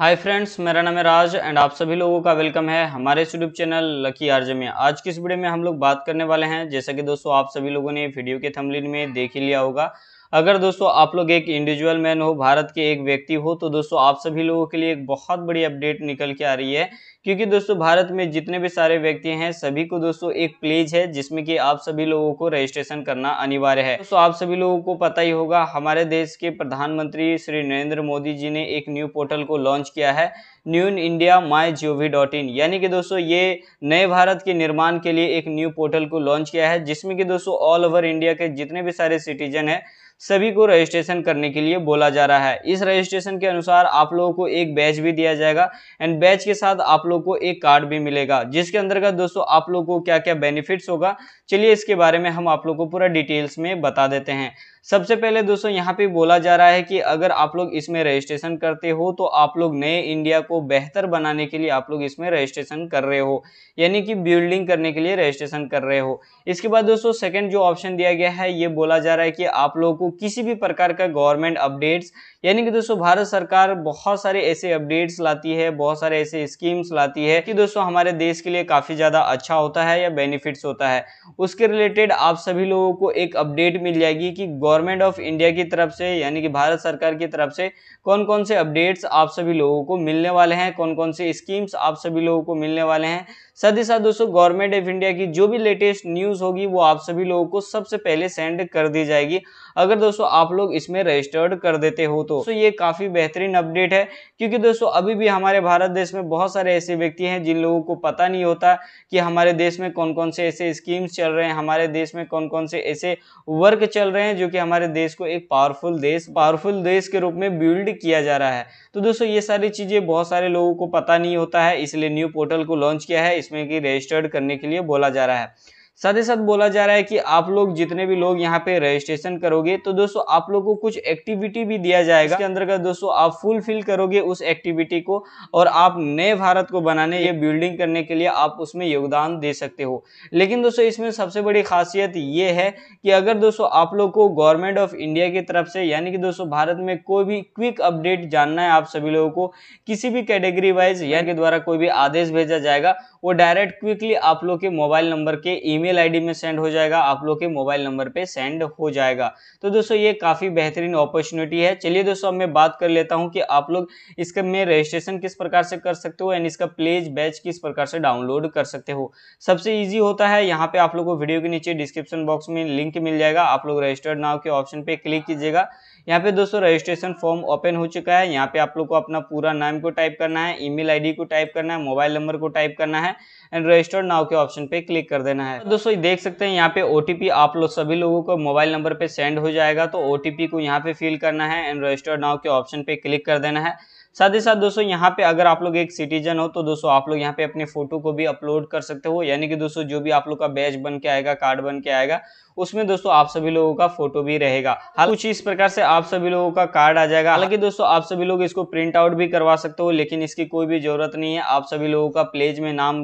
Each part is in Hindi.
हाय फ्रेंड्स मेरा नाम है राज एंड आप सभी लोगों का वेलकम है हमारे यूट्यूब चैनल लकी आरजे में आज की इस वीडियो में हम लोग बात करने वाले हैं जैसा कि दोस्तों आप सभी लोगों ने वीडियो के थंबनेल में देख ही लिया होगा अगर दोस्तों आप लोग एक इंडिविजुअल मैन हो भारत के एक व्यक्ति हो तो दोस्तों आप सभी लोगों के लिए एक बहुत बड़ी अपडेट निकल के आ रही है क्योंकि दोस्तों भारत में जितने भी सारे व्यक्ति हैं सभी को दोस्तों एक प्लेज है जिसमें कि आप सभी लोगों को रजिस्ट्रेशन करना अनिवार्य है दोस्तों आप सभी लोगों को पता ही होगा हमारे देश के प्रधानमंत्री श्री नरेंद्र मोदी जी ने एक न्यू पोर्टल को लॉन्च किया है new India my G O V dot in यानी कि दोस्तों ये नए भारत के निर्माण के लिए एक न्यू पोर्टल को लॉन्च किया है जिसमें कि दोस्तों ऑल ओवर इंडिया के जितने भी सारे सिटीजन हैं सभी को रजिस्ट्रेशन करने के लिए बोला जा रहा है इस रजिस्ट्रेशन के अनुसार आप लोगों को एक बैच भी दिया जाएगा एंड बैच के साथ आप लोगों को एक कार्ड भी मिलेगा जिसके अंतर्गत दोस्तों आप लोगों को क्या क्या बेनिफिट्स होगा चलिए इसके बारे में हम आप लोगों को पूरा डिटेल्स में बता देते हैं सबसे पहले दोस्तों यहाँ पे बोला जा रहा है कि अगर आप लोग इसमें रजिस्ट्रेशन करते हो तो आप लोग नए इंडिया को बेहतर बनाने के लिए आप लोग इसमें रजिस्ट्रेशन कर रहे हो यानी कि बिल्डिंग करने के लिए रजिस्ट्रेशन कर रहे हो इसके बाद दोस्तों सेकेंड जो ऑप्शन दिया गया है ये बोला जा रहा है कि आप लोगों को किसी भी प्रकार का गवर्नमेंट अपडेट्स यानी कि दोस्तों भारत सरकार बहुत सारे ऐसे अपडेट्स लाती है बहुत सारे ऐसे स्कीम्स लाती है कि दोस्तों हमारे देश के लिए काफ़ी ज़्यादा अच्छा होता है या बेनिफिट्स होता है उसके रिलेटेड आप सभी लोगों को एक अपडेट मिल जाएगी कि गवर्नमेंट ऑफ इंडिया की तरफ से यानी कि भारत सरकार की तरफ से कौन कौन से अपडेट्स आप सभी लोगों को मिलने वाले हैं कौन कौन से स्कीम्स आप सभी लोगों को मिलने वाले हैं साथ ही साथ दोस्तों गवर्नमेंट ऑफ इंडिया की जो भी लेटेस्ट न्यूज़ होगी वो आप सभी लोगों को सबसे पहले सेंड कर दी जाएगी अगर दोस्तों आप लोग इसमें रजिस्टर्ड कर देते हो तो, तो ये काफ़ी बेहतरीन अपडेट है क्योंकि दोस्तों अभी भी हमारे भारत देश में बहुत सारे ऐसे व्यक्ति हैं जिन लोगों को पता नहीं होता कि हमारे देश में कौन कौन से ऐसे स्कीम्स चल रहे हैं हमारे देश में कौन कौन से ऐसे वर्क चल रहे हैं जो कि हमारे देश को एक पावरफुल देश पावरफुल देश के रूप में बिल्ड किया जा रहा है तो दोस्तों ये सारी चीज़ें बहुत सारे लोगों को पता नहीं होता है इसलिए न्यू पोर्टल को लॉन्च किया है इसमें कि रजिस्टर्ड करने के लिए बोला जा रहा है साथ ही साथ बोला जा रहा है कि आप लोग जितने भी लोग यहाँ पे रजिस्ट्रेशन करोगे तो दोस्तों आप लोग को कुछ एक्टिविटी भी दिया जाएगा इसके का दोस्तों आप फुलफिल करोगे उस एक्टिविटी को और आप नए भारत को बनाने या बिल्डिंग करने के लिए आप उसमें योगदान दे सकते हो लेकिन दोस्तों इसमें सबसे बड़ी खासियत ये है कि अगर दोस्तों आप लोग को गवर्नमेंट ऑफ इंडिया की तरफ से यानी कि दोस्तों भारत में कोई भी क्विक अपडेट जानना है आप सभी लोगों को किसी भी कैटेगरी वाइज यानी के द्वारा कोई भी आदेश भेजा जाएगा वो डायरेक्ट क्विकली आप लोग के मोबाइल नंबर के ईमेल ईमेल आईडी में सेंड हो जाएगा आप लोग के मोबाइल नंबर पे सेंड हो जाएगा तो दोस्तों ये काफ़ी बेहतरीन अपॉर्चुनिटी है चलिए दोस्तों अब मैं बात कर लेता हूँ कि आप लोग इसके में रजिस्ट्रेशन किस प्रकार से कर सकते हो एंड इसका प्लेज बैच किस प्रकार से डाउनलोड कर सकते हो सबसे ईजी होता है यहाँ पे आप लोग को वीडियो के नीचे डिस्क्रिप्शन बॉक्स में लिंक मिल जाएगा आप लोग रजिस्टर्ड नाव के ऑप्शन पे क्लिक कीजिएगा यहाँ पे दोस्तों रजिस्ट्रेशन फॉर्म ओपन हो चुका है यहाँ पे आप लोग को अपना पूरा नाम को टाइप करना है ईमेल आईडी को टाइप करना है मोबाइल नंबर को टाइप करना है एंड रजिस्टर्ड नाव के ऑप्शन पे क्लिक कर देना है तो दोस्तों देख सकते हैं यहाँ पे ओटीपी आप लोग सभी लोगों को मोबाइल नंबर पे सेंड हो जाएगा तो ओटीपी को यहाँ पे फिल करना है एंड रजिस्टर्ड नाव के ऑप्शन पे क्लिक कर देना है साथ ही साथ दोस्तों यहाँ पे अगर आप लोग एक सिटीजन हो तो दोस्तों आप लोग यहाँ पे अपने फोटो को भी अपलोड कर सकते हो यानी कि दोस्तों जो भी आप लोग का बैच बन के आएगा कार्ड बन के आएगा उसमें दोस्तों आप सभी लोगों का फोटो भी रहेगा हाल कुछ इस प्रकार से आप सभी लोगों का कार्ड आ जाएगा हालांकि दोस्तों आप सभी लोग इसको प्रिंट आउट भी करवा सकते हो लेकिन इसकी कोई भी जरूरत नहीं है आप सभी लोगों का प्लेज में नाम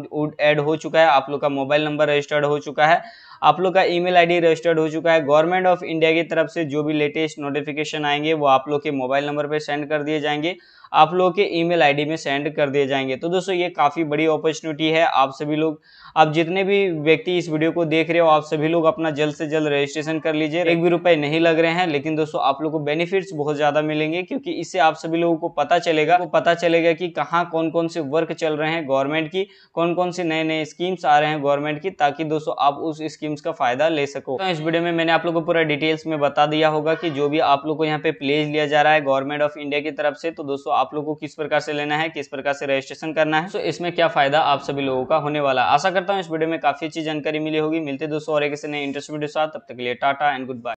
एड हो चुका है आप लोग का मोबाइल नंबर रजिस्टर्ड हो चुका है आप लोग का ईमेल आईडी रजिस्टर्ड हो चुका है गवर्नमेंट ऑफ इंडिया की तरफ से जो भी लेटेस्ट नोटिफिकेशन आएंगे वो आप लोग के मोबाइल नंबर पर सेंड कर दिए जाएंगे आप लोगों के ईमेल आईडी में सेंड कर दिए जाएंगे तो दोस्तों ये काफ़ी बड़ी अपॉर्चुनिटी है आप सभी लोग आप जितने भी व्यक्ति इस वीडियो को देख रहे हो आप सभी लोग अपना जल्द से जल्द रजिस्ट्रेशन कर लीजिए एक भी रुपए नहीं लग रहे हैं लेकिन दोस्तों आप लोग को बेनिफिट्स बहुत ज़्यादा मिलेंगे क्योंकि इससे आप सभी लोगों को पता चलेगा वो पता चलेगा कि कहाँ कौन कौन से वर्क चल रहे हैं गवर्नमेंट की कौन कौन से नए नए स्कीम्स आ रहे हैं गवर्नमेंट की ताकि दोस्तों आप उस स्कीम्स का फायदा ले सको तो इस वीडियो में मैंने आप लोग को पूरा डिटेल्स में बता दिया होगा कि जो भी आप लोग को यहाँ पे प्लेज लिया जा रहा है गवर्नमेंट ऑफ इंडिया की तरफ से तो दोस्तों आप लोग को किस प्रकार से लेना है किस प्रकार से रजिस्ट्रेशन करना है तो इसमें क्या फायदा आप सभी लोगों का होने वाला आशा करता हूँ इस वीडियो में काफी अच्छी जानकारी मिली होगी मिलते दोस्तों और एक नए इंटरेस्ट वीडियो साथ तब तक लिए टाटा एंड गुड बाय